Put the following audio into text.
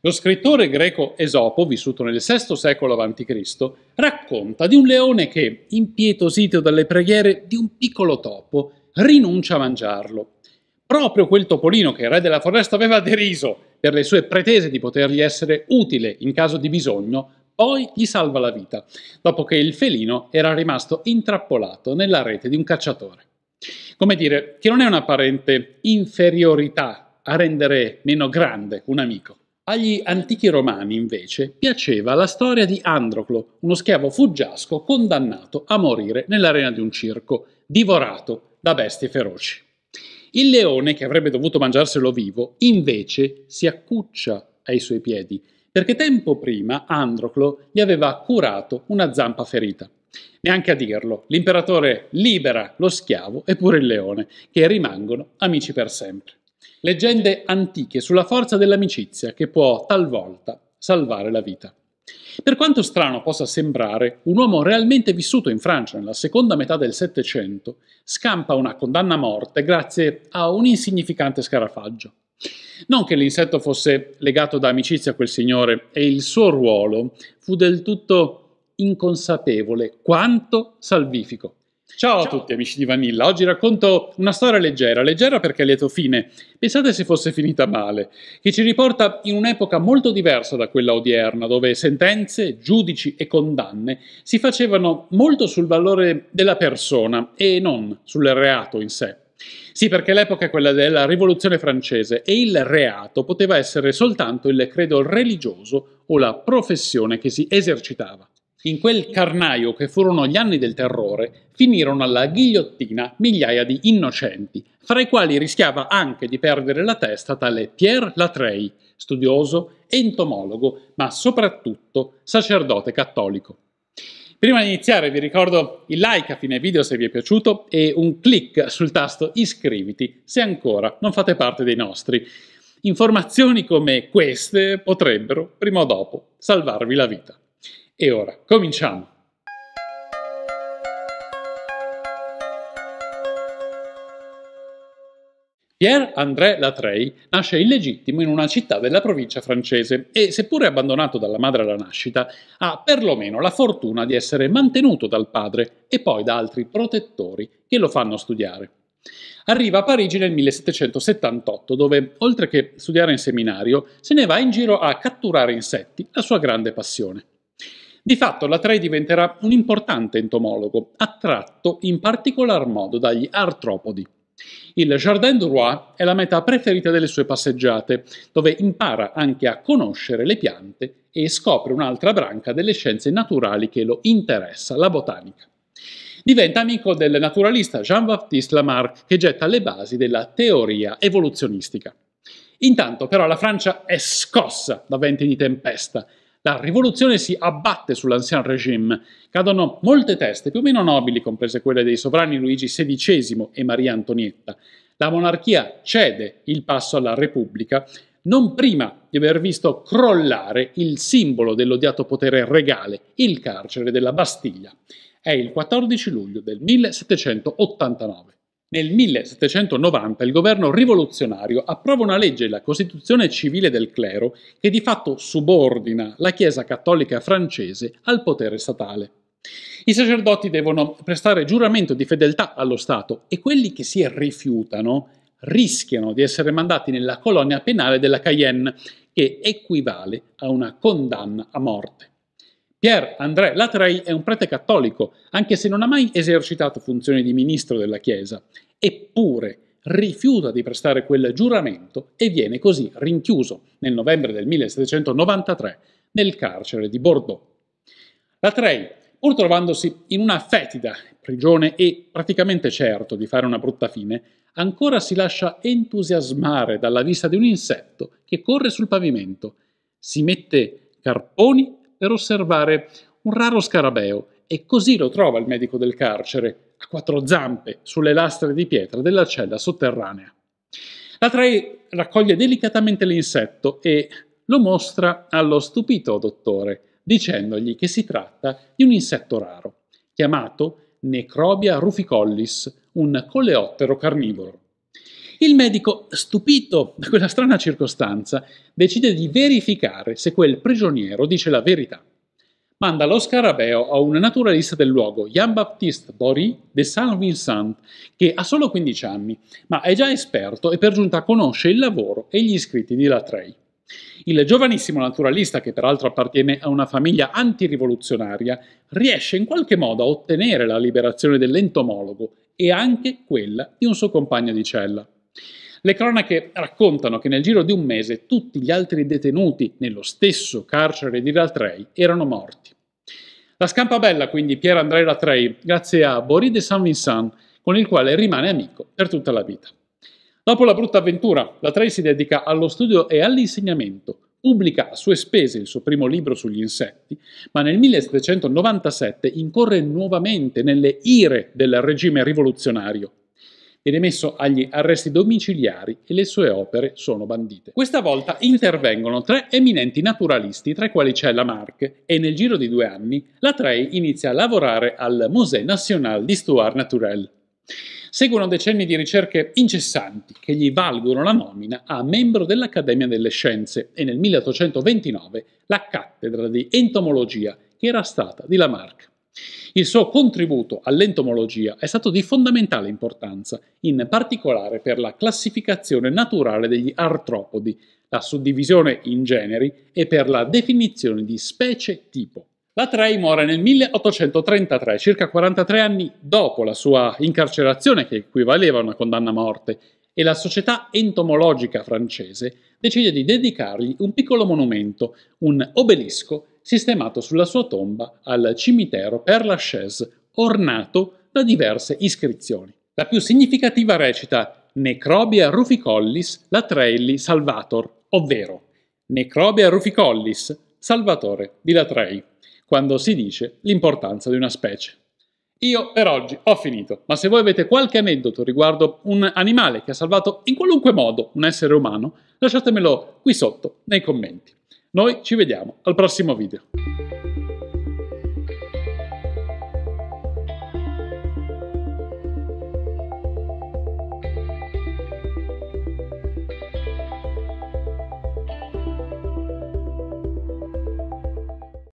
Lo scrittore greco Esopo, vissuto nel VI secolo a.C., racconta di un leone che, impietosito dalle preghiere di un piccolo topo, rinuncia a mangiarlo. Proprio quel topolino che il re della foresta aveva deriso per le sue pretese di potergli essere utile in caso di bisogno, poi gli salva la vita, dopo che il felino era rimasto intrappolato nella rete di un cacciatore. Come dire, che non è un'apparente inferiorità a rendere meno grande un amico. Agli antichi romani, invece, piaceva la storia di Androclo, uno schiavo fuggiasco condannato a morire nell'arena di un circo, divorato da bestie feroci. Il leone, che avrebbe dovuto mangiarselo vivo, invece si accuccia ai suoi piedi, perché tempo prima Androclo gli aveva curato una zampa ferita. Neanche a dirlo, l'imperatore libera lo schiavo e pure il leone, che rimangono amici per sempre. Leggende antiche sulla forza dell'amicizia che può talvolta salvare la vita. Per quanto strano possa sembrare, un uomo realmente vissuto in Francia nella seconda metà del Settecento scampa una condanna a morte grazie a un insignificante scarafaggio. Non che l'insetto fosse legato da amicizia a quel signore e il suo ruolo fu del tutto inconsapevole quanto salvifico. Ciao, Ciao a tutti amici di Vanilla, oggi racconto una storia leggera, leggera perché a lieto fine, pensate se fosse finita male, che ci riporta in un'epoca molto diversa da quella odierna, dove sentenze, giudici e condanne si facevano molto sul valore della persona e non sul reato in sé. Sì, perché l'epoca è quella della rivoluzione francese e il reato poteva essere soltanto il credo religioso o la professione che si esercitava. In quel carnaio che furono gli anni del terrore, finirono alla ghigliottina migliaia di innocenti, fra i quali rischiava anche di perdere la testa tale Pierre Latrey, studioso, entomologo, ma soprattutto sacerdote cattolico. Prima di iniziare vi ricordo il like a fine video se vi è piaciuto e un clic sul tasto iscriviti se ancora non fate parte dei nostri. Informazioni come queste potrebbero, prima o dopo, salvarvi la vita. E ora, cominciamo! Pierre-André Latrey nasce illegittimo in una città della provincia francese e, seppure abbandonato dalla madre alla nascita, ha perlomeno la fortuna di essere mantenuto dal padre e poi da altri protettori che lo fanno studiare. Arriva a Parigi nel 1778, dove, oltre che studiare in seminario, se ne va in giro a catturare insetti, la sua grande passione. Di fatto Latreille diventerà un importante entomologo, attratto in particolar modo dagli artropodi. Il Jardin du Roi è la meta preferita delle sue passeggiate, dove impara anche a conoscere le piante e scopre un'altra branca delle scienze naturali che lo interessa, la botanica. Diventa amico del naturalista Jean-Baptiste Lamarck che getta le basi della teoria evoluzionistica. Intanto però la Francia è scossa da venti di tempesta la rivoluzione si abbatte sull'ancien regime, cadono molte teste, più o meno nobili, comprese quelle dei sovrani Luigi XVI e Maria Antonietta. La monarchia cede il passo alla Repubblica non prima di aver visto crollare il simbolo dell'odiato potere regale, il carcere della Bastiglia. È il 14 luglio del 1789. Nel 1790 il governo rivoluzionario approva una legge, la Costituzione civile del clero, che di fatto subordina la Chiesa cattolica francese al potere statale. I sacerdoti devono prestare giuramento di fedeltà allo Stato e quelli che si rifiutano rischiano di essere mandati nella colonia penale della Cayenne, che equivale a una condanna a morte. Pierre-André Latrey è un prete cattolico, anche se non ha mai esercitato funzioni di ministro della Chiesa, eppure rifiuta di prestare quel giuramento e viene così rinchiuso nel novembre del 1793 nel carcere di Bordeaux. Latrey, pur trovandosi in una fetida prigione e praticamente certo di fare una brutta fine, ancora si lascia entusiasmare dalla vista di un insetto che corre sul pavimento, si mette carponi per osservare un raro scarabeo e così lo trova il medico del carcere, a quattro zampe, sulle lastre di pietra della cella sotterranea. La Trae raccoglie delicatamente l'insetto e lo mostra allo stupito dottore, dicendogli che si tratta di un insetto raro, chiamato Necrobia ruficollis, un coleottero carnivoro. Il medico, stupito da quella strana circostanza, decide di verificare se quel prigioniero dice la verità. Manda lo scarabeo a un naturalista del luogo, Jean-Baptiste Bory de Saint-Vincent, che ha solo 15 anni, ma è già esperto e per giunta conosce il lavoro e gli iscritti di Latrey. Il giovanissimo naturalista, che peraltro appartiene a una famiglia antirivoluzionaria, riesce in qualche modo a ottenere la liberazione dell'entomologo e anche quella di un suo compagno di cella. Le cronache raccontano che nel giro di un mese tutti gli altri detenuti nello stesso carcere di Ratrei erano morti. La scampabella quindi Pier André Ratrei grazie a Boris de Saint-Vincent con il quale rimane amico per tutta la vita. Dopo la brutta avventura, Ratrei si dedica allo studio e all'insegnamento, pubblica a sue spese il suo primo libro sugli insetti, ma nel 1797 incorre nuovamente nelle ire del regime rivoluzionario ed messo agli arresti domiciliari e le sue opere sono bandite. Questa volta intervengono tre eminenti naturalisti, tra i quali c'è Lamarck, e nel giro di due anni la Trey inizia a lavorare al Musée National d'Histoire Naturelle. Seguono decenni di ricerche incessanti che gli valgono la nomina a membro dell'Accademia delle Scienze e nel 1829 la cattedra di entomologia che era stata di Lamarck. Il suo contributo all'entomologia è stato di fondamentale importanza, in particolare per la classificazione naturale degli artropodi, la suddivisione in generi e per la definizione di specie tipo. La Trey muore nel 1833, circa 43 anni dopo la sua incarcerazione che equivaleva a una condanna a morte, e la società entomologica francese decide di dedicargli un piccolo monumento, un obelisco sistemato sulla sua tomba al cimitero Père Lachaise, ornato da diverse iscrizioni. La più significativa recita Necrobia Ruficollis Latrelli Salvator, ovvero Necrobia Ruficollis Salvatore di Latrei, quando si dice l'importanza di una specie. Io per oggi ho finito, ma se voi avete qualche aneddoto riguardo un animale che ha salvato in qualunque modo un essere umano, lasciatemelo qui sotto nei commenti. Noi ci vediamo al prossimo video.